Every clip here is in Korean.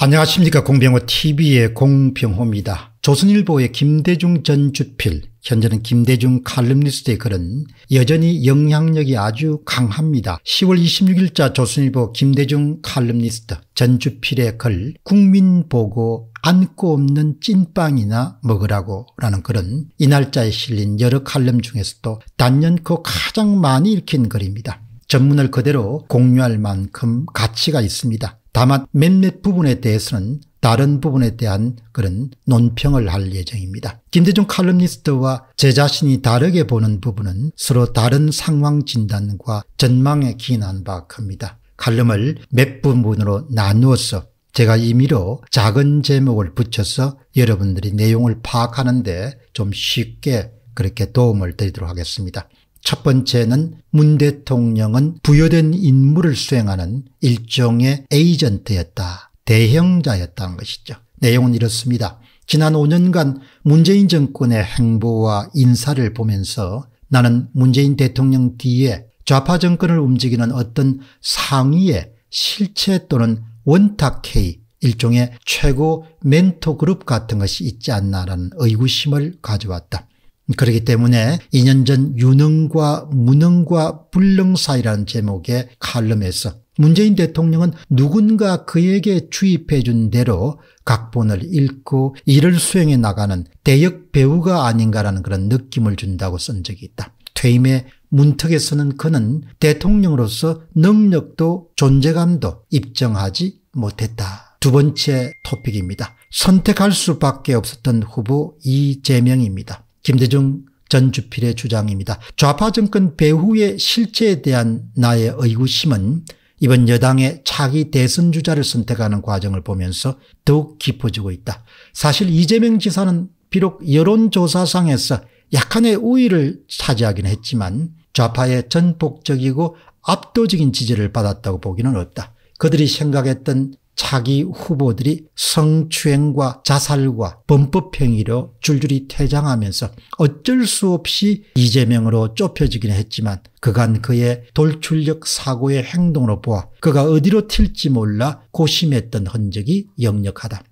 안녕하십니까 공병호 tv의 공병호입니다. 조선일보의 김대중 전 주필 현재는 김대중 칼럼니스트의 글은 여전히 영향력이 아주 강합니다. 10월 26일자 조선일보 김대중 칼럼니스트 전 주필의 글 국민 보고 안고 없는 찐빵이나 먹으라고 라는 글은 이 날짜에 실린 여러 칼럼 중에서도 단연코 가장 많이 읽힌 글입니다. 전문을 그대로 공유할 만큼 가치가 있습니다. 다만 몇몇 부분에 대해서는 다른 부분에 대한 그런 논평을 할 예정입니다. 김대중 칼럼니스트와 제 자신이 다르게 보는 부분은 서로 다른 상황 진단과 전망에 기인한 바 큽니다. 칼럼을 몇 부분으로 나누어서 제가 임의로 작은 제목을 붙여서 여러분들이 내용을 파악하는데 좀 쉽게 그렇게 도움을 드리도록 하겠습니다. 첫 번째는 문 대통령은 부여된 임무를 수행하는 일종의 에이전트였다. 대형자였다는 것이죠. 내용은 이렇습니다. 지난 5년간 문재인 정권의 행보와 인사를 보면서 나는 문재인 대통령 뒤에 좌파 정권을 움직이는 어떤 상위의 실체 또는 원탁회의 일종의 최고 멘토 그룹 같은 것이 있지 않나라는 의구심을 가져왔다. 그렇기 때문에 2년 전 유능과 무능과 불능 사이라는 제목의 칼럼에서 문재인 대통령은 누군가 그에게 주입해 준 대로 각본을 읽고 일을 수행해 나가는 대역 배우가 아닌가라는 그런 느낌을 준다고 쓴 적이 있다. 퇴임의 문턱에서는 그는 대통령으로서 능력도 존재감도 입증하지 못했다. 두 번째 토픽입니다. 선택할 수밖에 없었던 후보 이재명입니다. 김대중 전 주필의 주장입니다. 좌파 정권 배후의 실체에 대한 나의 의구심은 이번 여당의 차기 대선 주자를 선택하는 과정을 보면서 더욱 깊어지고 있다. 사실 이재명 지사는 비록 여론조사상에서 약간의 우위를 차지하긴 했지만 좌파의 전폭적이고 압도적인 지지를 받았다고 보기는 없다. 그들이 생각했던 차기 후보들이 성추행과 자살과 범법행위로 줄줄이 퇴장하면서 어쩔 수 없이 이재명으로 좁혀지긴 했지만 그간 그의 돌출력 사고의 행동으로 보아 그가 어디로 튈지 몰라 고심했던 흔적이 역력하다.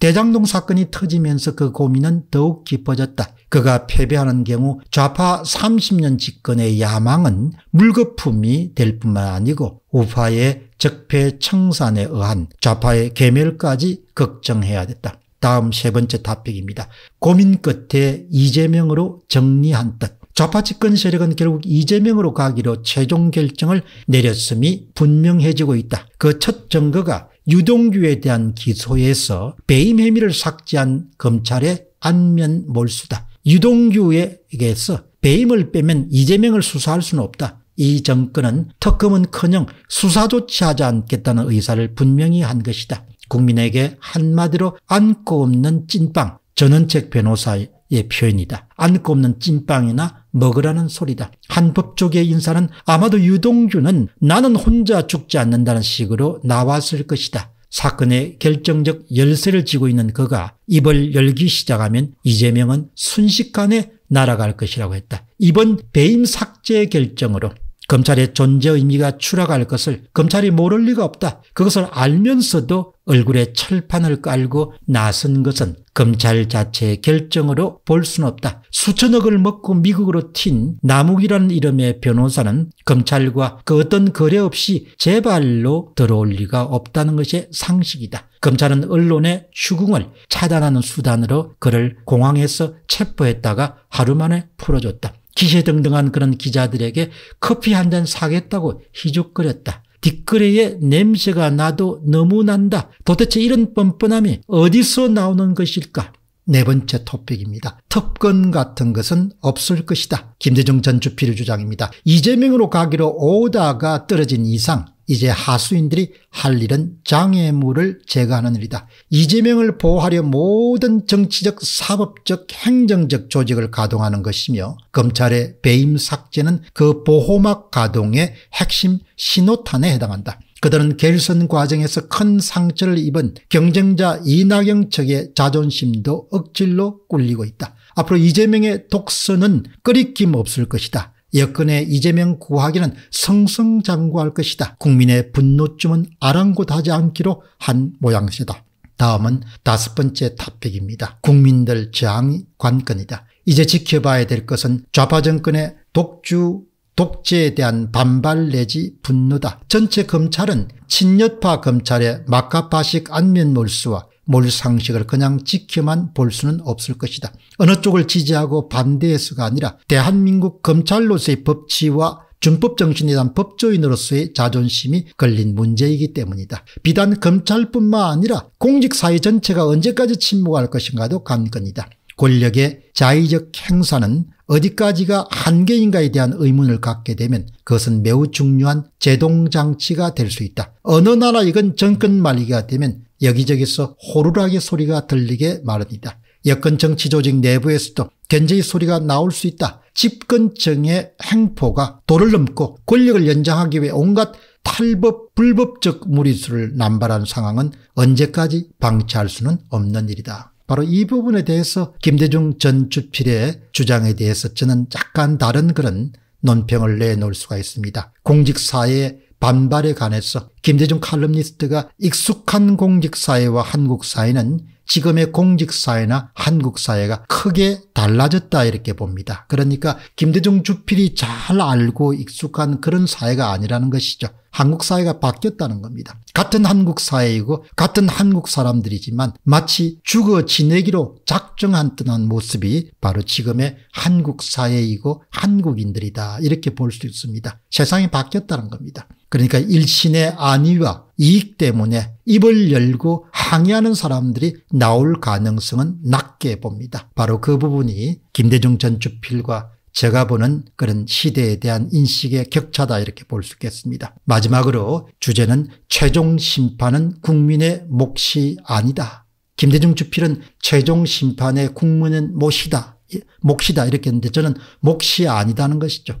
대장동 사건이 터지면서 그 고민은 더욱 깊어졌다. 그가 패배하는 경우 좌파 30년 집권의 야망은 물거품이 될 뿐만 아니고 우파의 적폐청산에 의한 좌파의 개멸까지 걱정해야 됐다. 다음 세 번째 탑픽입니다. 고민 끝에 이재명으로 정리한 뜻. 좌파 집권 세력은 결국 이재명으로 가기로 최종 결정을 내렸음이 분명해지고 있다. 그 첫 증거가 유동규에 대한 기소에서 배임 혐의를 삭제한 검찰의 안면 몰수다. 유동규에게서 배임을 빼면 이재명을 수사할 수는 없다. 이 정권은 특검은커녕 수사조차 하지 않겠다는 의사를 분명히 한 것이다. 국민에게 한마디로 안고 없는 찐빵 전원책 변호사의 표현이다. 안고 없는 찐빵이나 먹으라는 소리다. 한법조계 인사는 아마도 유동주는 나는 혼자 죽지 않는다는 식으로 나왔을 것이다. 사건의 결정적 열쇠를 쥐고 있는 그가 입을 열기 시작하면 이재명은 순식간에 날아갈 것이라고 했다. 이번 배임 삭제 결정으로 검찰의 존재 의미가 추락할 것을 검찰이 모를 리가 없다. 그것을 알면서도 얼굴에 철판을 깔고 나선 것은 검찰 자체의 결정으로 볼 수는 없다. 수천억을 먹고 미국으로 튄 남욱이라는 이름의 변호사는 검찰과 그 어떤 거래 없이 제발로 들어올 리가 없다는 것이 상식이다. 검찰은 언론의 추궁을 차단하는 수단으로 그를 공항에서 체포했다가 하루 만에 풀어줬다. 기세등등한 그런 기자들에게 커피 한 잔 사겠다고 희죽거렸다. 뒷거래에 냄새가 나도 너무 난다. 도대체 이런 뻔뻔함이 어디서 나오는 것일까? 네 번째 토픽입니다. 특권 같은 것은 없을 것이다. 김대중 전 주필 주장입니다. 이재명으로 가기로 오다가 떨어진 이상 이제 하수인들이 할 일은 장애물을 제거하는 일이다. 이재명을 보호하려 모든 정치적 사법적 행정적 조직을 가동하는 것이며 검찰의 배임 삭제는 그 보호막 가동의 핵심 신호탄에 해당한다. 그들은 결선 과정에서 큰 상처를 입은 경쟁자 이낙영 측의 자존심도 억질로 꿀리고 있다. 앞으로 이재명의 독선은 끓이김 없을 것이다. 여건의 이재명 구하기는 성성장구할 것이다. 국민의 분노쯤은 아랑곳하지 않기로 한 모양새다. 다음은 다섯 번째 탑픽입니다. 국민들 저항이 관건이다. 이제 지켜봐야 될 것은 좌파 정권의 독주 독재에 대한 반발 내지 분노다. 전체 검찰은 친여파 검찰의 마카파식 안면 몰수와 몰상식을 그냥 지켜만 볼 수는 없을 것이다. 어느 쪽을 지지하고 반대해서가 아니라 대한민국 검찰로서의 법치와 준법정신에 대한 법조인으로서의 자존심이 걸린 문제이기 때문이다. 비단 검찰뿐만 아니라 공직사회 전체가 언제까지 침묵할 것인가도 관건이다. 권력의 자의적 행사는 어디까지가 한계인가에 대한 의문을 갖게 되면 그것은 매우 중요한 제동장치가 될 수 있다. 어느 나라 이건 정권 말기가 되면 여기저기서 호루라기 소리가 들리게 마련이다. 여권 정치 조직 내부에서도 견제의 소리가 나올 수 있다. 집권정의 행포가 도를 넘고 권력을 연장하기 위해 온갖 탈법 불법적 무리수를 남발한 상황은 언제까지 방치할 수는 없는 일이다. 바로 이 부분에 대해서 김대중 전 주필의 주장에 대해서 저는 약간 다른 그런 논평을 내놓을 수가 있습니다. 공직사회의 반발에 관해서 김대중 칼럼니스트가 익숙한 공직사회와 한국사회는 지금의 공직사회나 한국사회가 크게 달라졌다 이렇게 봅니다. 그러니까 김대중 주필이 잘 알고 익숙한 그런 사회가 아니라는 것이죠. 한국사회가 바뀌었다는 겁니다. 같은 한국사회이고 같은 한국 사람들이지만 마치 죽어 지내기로 작정한 듯한 모습이 바로 지금의 한국사회이고 한국인들이다 이렇게 볼 수 있습니다. 세상이 바뀌었다는 겁니다. 그러니까 일신의 안위와 이익 때문에 입을 열고 항의하는 사람들이 나올 가능성은 낮게 봅니다. 바로 그 부분이 김대중 전 주필과 제가 보는 그런 시대에 대한 인식의 격차다 이렇게 볼 수 있겠습니다. 마지막으로 주제는 최종 심판은 국민의 몫이 아니다. 김대중 주필은 최종 심판의 국민은 몫이다. 몫이다 이렇게 했는데 저는 몫이 아니다는 것이죠.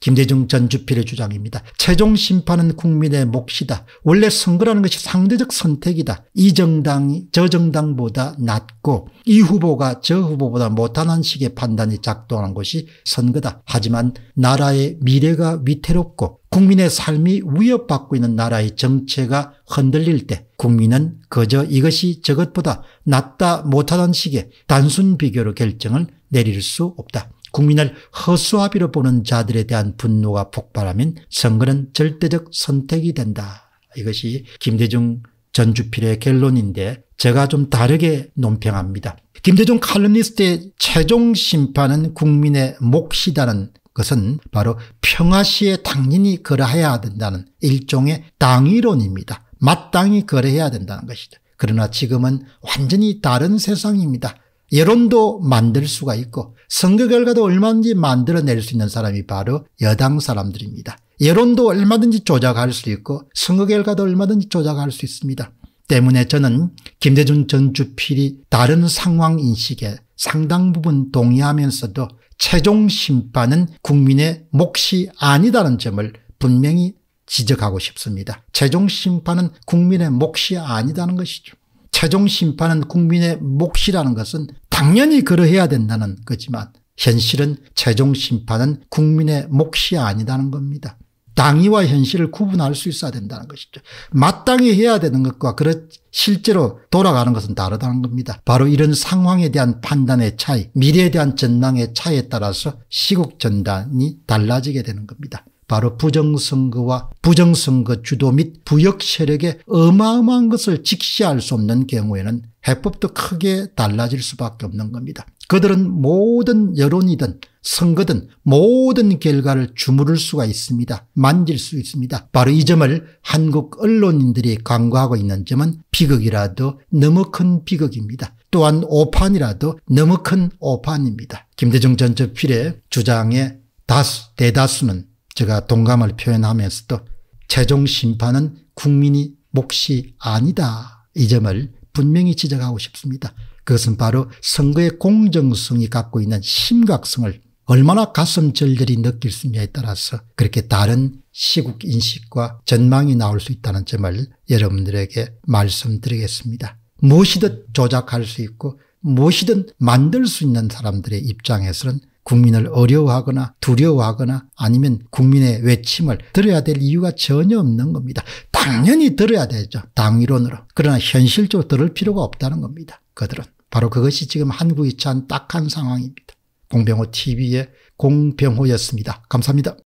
김대중 전 주필의 주장입니다. 최종 심판은 국민의 몫이다. 원래 선거라는 것이 상대적 선택이다. 이 정당이 저 정당보다 낫고이 후보가 저 후보보다 못하는 식의 판단이 작동한 것이 선거다. 하지만 나라의 미래가 위태롭고 국민의 삶이 위협받고 있는 나라의 정체가 흔들릴 때 국민은 그저 이것이 저것보다 낫다 못하는 식의 단순 비교로 결정을 내릴 수 없다. 국민을 허수아비로 보는 자들에 대한 분노가 폭발하면 선거는 절대적 선택이 된다. 이것이 김대중 전주필의 결론인데 제가 좀 다르게 논평합니다. 김대중 칼럼니스트의 최종 심판은 국민의 몫이다는 것은 바로 평화시에 당연히 거래해야 된다는 일종의 당위론입니다. 마땅히 거래해야 된다는 것이죠. 그러나 지금은 완전히 다른 세상입니다. 여론도 만들 수가 있고 선거 결과도 얼마든지 만들어낼 수 있는 사람이 바로 여당 사람들입니다. 여론도 얼마든지 조작할 수 있고 선거 결과도 얼마든지 조작할 수 있습니다. 때문에 저는 김대중 전 주필이 다른 상황 인식에 상당 부분 동의하면서도 최종 심판은 국민의 몫이 아니다는 점을 분명히 지적하고 싶습니다. 최종 심판은 국민의 몫이 아니다는 것이죠. 최종 심판은 국민의 몫이라는 것은 당연히 그러해야 된다는 거지만 현실은 최종 심판은 국민의 몫이 아니다는 겁니다. 당위와 현실을 구분할 수 있어야 된다는 것이죠. 마땅히 해야 되는 것과 그 실제로 돌아가는 것은 다르다는 겁니다. 바로 이런 상황에 대한 판단의 차이, 미래에 대한 전망의 차이에 따라서 시국 전단이 달라지게 되는 겁니다. 바로 부정선거와 부정선거 주도 및 부역 세력의 어마어마한 것을 직시할 수 없는 경우에는 해법도 크게 달라질 수밖에 없는 겁니다. 그들은 모든 여론이든 선거든 모든 결과를 주무를 수가 있습니다. 만질 수 있습니다. 바로 이 점을 한국 언론인들이 강구하고 있는 점은 비극이라도 너무 큰 비극입니다. 또한 오판이라도 너무 큰 오판입니다. 김대중 전 저필의 주장의 다수, 대다수는 제가 동감을 표현하면서도 최종 심판은 국민이 몫이 아니다. 이 점을 분명히 지적하고 싶습니다. 그것은 바로 선거의 공정성이 갖고 있는 심각성을 얼마나 가슴 절절히 느낄 수냐에 따라서 그렇게 다른 시국 인식과 전망이 나올 수 있다는 점을 여러분들에게 말씀드리겠습니다. 무엇이든 조작할 수 있고 무엇이든 만들 수 있는 사람들의 입장에서는 국민을 어려워하거나 두려워하거나 아니면 국민의 외침을 들어야 될 이유가 전혀 없는 겁니다. 당연히 들어야 되죠. 당위론으로. 그러나 현실적으로 들을 필요가 없다는 겁니다. 그들은. 바로 그것이 지금 한국이 처한 딱한 상황입니다. 공병호 TV의 공병호였습니다. 감사합니다.